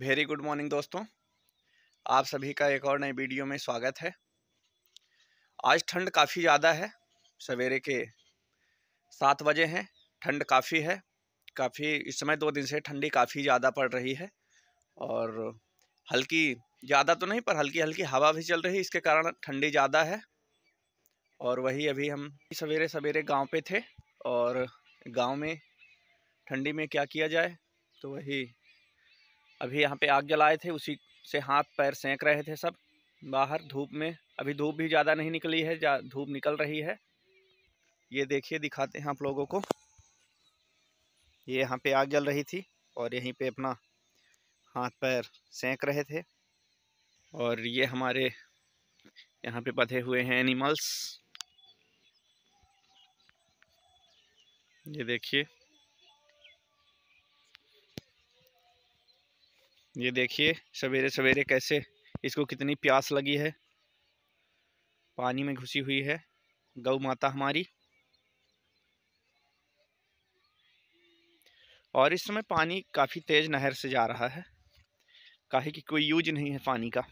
very good morning दोस्तों आप सभी का एक और नए वीडियो में स्वागत है आज ठंड काफ़ी ज़्यादा है सवेरे के सात बजे हैं ठंड काफ़ी है काफ़ी इस समय दो दिन से ठंडी काफ़ी ज़्यादा पड़ रही है और हल्की ज़्यादा तो नहीं पर हल्की हल्की हवा भी चल रही है इसके कारण ठंडी ज़्यादा है और वही अभी हम सवेरे सवेरे गाँव पे थे और गाँव में ठंडी में क्या किया जाए तो वही अभी यहाँ पे आग जलाए थे उसी से हाथ पैर सेंक रहे थे सब बाहर धूप में अभी धूप भी ज़्यादा नहीं निकली है धूप निकल रही है ये देखिए दिखाते हैं आप लोगों को ये यहाँ पे आग जल रही थी और यहीं पे अपना हाथ पैर सेंक रहे थे और ये हमारे यहाँ पे बधे हुए हैं एनिमल्स ये देखिए ये देखिए सवेरे सवेरे कैसे इसको कितनी प्यास लगी है पानी में घुसी हुई है गौ माता हमारी और इस समय पानी काफ़ी तेज़ नहर से जा रहा है काहे कि कोई यूज नहीं है पानी का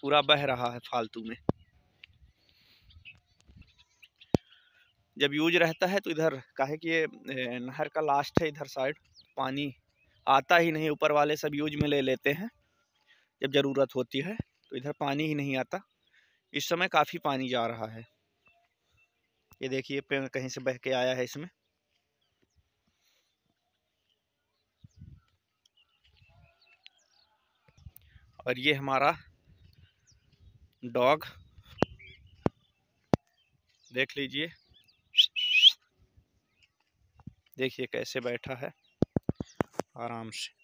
पूरा बह रहा है फालतू में जब यूज रहता है तो इधर काहे कि ये नहर का लास्ट है इधर साइड पानी आता ही नहीं ऊपर वाले सब यूज में ले लेते हैं जब ज़रूरत होती है तो इधर पानी ही नहीं आता इस समय काफ़ी पानी जा रहा है ये देखिए पेड़ कहीं से बह के आया है इसमें और ये हमारा डॉग देख लीजिए देखिए कैसे बैठा है आराम से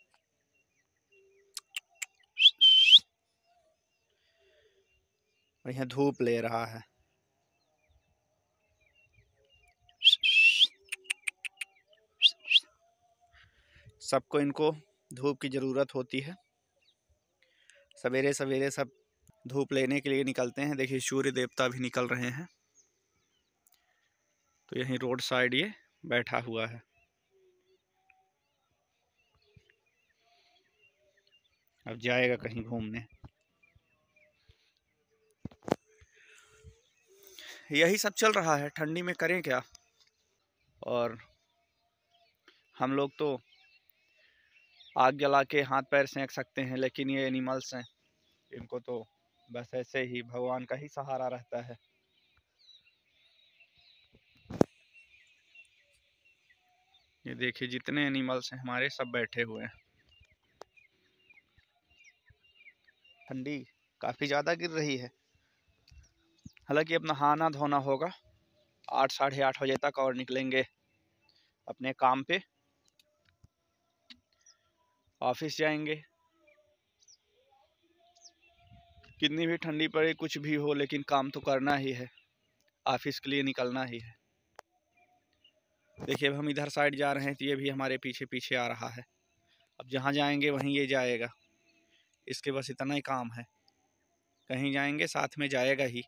और यहाँ धूप ले रहा है सबको इनको धूप की ज़रूरत होती है सवेरे सवेरे सब धूप लेने के लिए निकलते हैं देखिए सूर्य देवता भी निकल रहे हैं तो यहीं रोड साइड ये बैठा हुआ है अब जाएगा कहीं घूमने यही सब चल रहा है ठंडी में करें क्या और हम लोग तो आग जला के हाथ पैर सेंक सकते हैं लेकिन ये एनिमल्स हैं इनको तो बस ऐसे ही भगवान का ही सहारा रहता है ये देखिए जितने एनिमल्स हैं हमारे सब बैठे हुए हैं ठंडी काफ़ी ज़्यादा गिर रही है हालांकि अपना नहाना धोना होगा आठ साढ़े आठ बजे तक और निकलेंगे अपने काम पे ऑफिस जाएंगे कितनी भी ठंडी पड़े कुछ भी हो लेकिन काम तो करना ही है ऑफिस के लिए निकलना ही है देखिए अब हम इधर साइड जा रहे हैं तो ये भी हमारे पीछे पीछे आ रहा है अब जहाँ जाएंगे वहीं ये जाएगा इसके बस इतना ही काम है कहीं जाएंगे साथ में जाएगा ही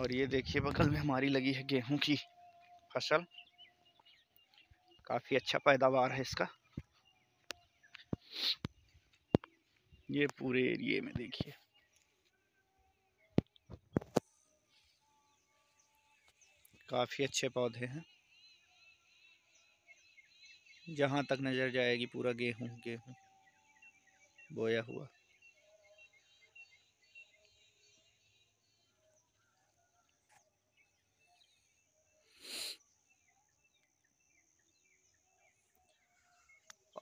और ये देखिए बगल में हमारी लगी है गेहूं की फसल काफ़ी अच्छा पैदावार है इसका ये पूरे एरिए में देखिए काफ़ी अच्छे पौधे हैं जहाँ तक नज़र जाएगी पूरा गेहूँ गेहूँ बोया हुआ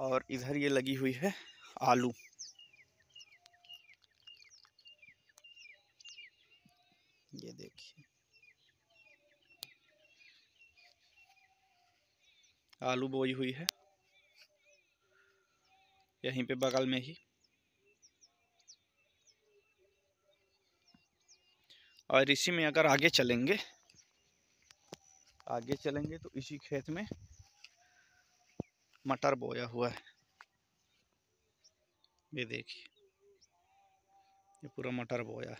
और इधर ये लगी हुई है आलू ये देखिए आलू बोई हुई है यहीं पे बगल में ही और इसी में अगर आगे चलेंगे आगे चलेंगे तो इसी खेत में मटर बोया हुआ है ये देखिए ये पूरा मटर बोया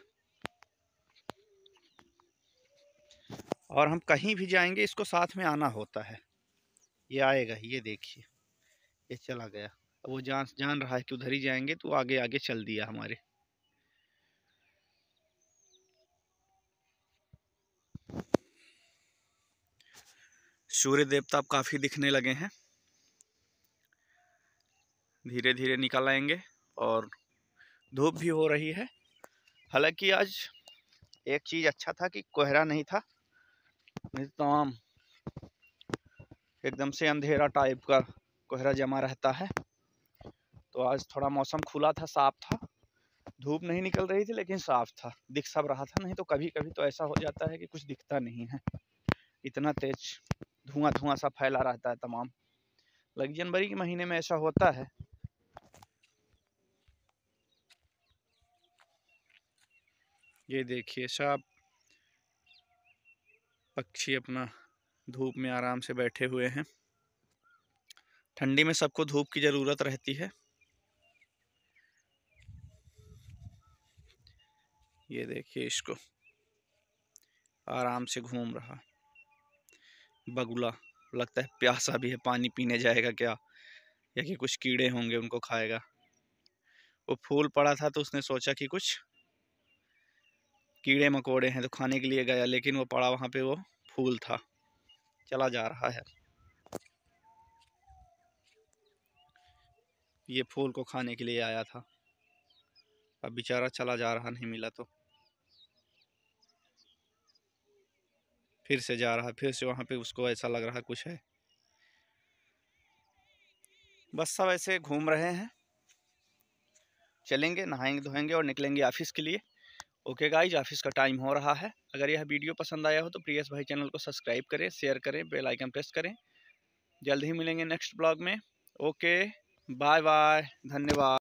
और हम कहीं भी जाएंगे इसको साथ में आना होता है ये आएगा ये देखिए ये चला गया अब वो जान जान रहा है कि उधर ही जाएंगे तो आगे आगे चल दिया हमारे सूर्य देवता अब काफ़ी दिखने लगे हैं धीरे धीरे निकल आएंगे और धूप भी हो रही है हालांकि आज एक चीज़ अच्छा था कि कोहरा नहीं था नहीं तमाम एकदम से अंधेरा टाइप का कोहरा जमा रहता है तो आज थोड़ा मौसम खुला था साफ था धूप नहीं निकल रही थी लेकिन साफ था दिख सब रहा था नहीं तो कभी कभी तो ऐसा हो जाता है कि कुछ दिखता नहीं है इतना तेज धुआं धुआं सा फैला रहता है तमाम लग जनवरी के महीने में ऐसा होता है ये देखिए सब पक्षी अपना धूप में आराम से बैठे हुए हैं ठंडी में सबको धूप की ज़रूरत रहती है ये देखिए इसको आराम से घूम रहा बगुला लगता है प्यासा भी है पानी पीने जाएगा क्या या कि कुछ कीड़े होंगे उनको खाएगा वो फूल पड़ा था तो उसने सोचा कि कुछ कीड़े मकोड़े हैं तो खाने के लिए गया लेकिन वो पड़ा वहाँ पे वो फूल था चला जा रहा है ये फूल को खाने के लिए आया था अब बेचारा चला जा रहा नहीं मिला तो फिर से जा रहा फिर से वहाँ पे उसको ऐसा लग रहा कुछ है बस सब ऐसे घूम रहे हैं चलेंगे नहाएंगे धोएंगे और निकलेंगे ऑफिस के लिए ओके गाइज ऑफिस का टाइम हो रहा है अगर यह वीडियो पसंद आया हो तो प्रियस भाई चैनल को सब्सक्राइब करें शेयर करें बेल आइकन प्रेस करें जल्द ही मिलेंगे नेक्स्ट ब्लॉग में ओके बाय बाय धन्यवाद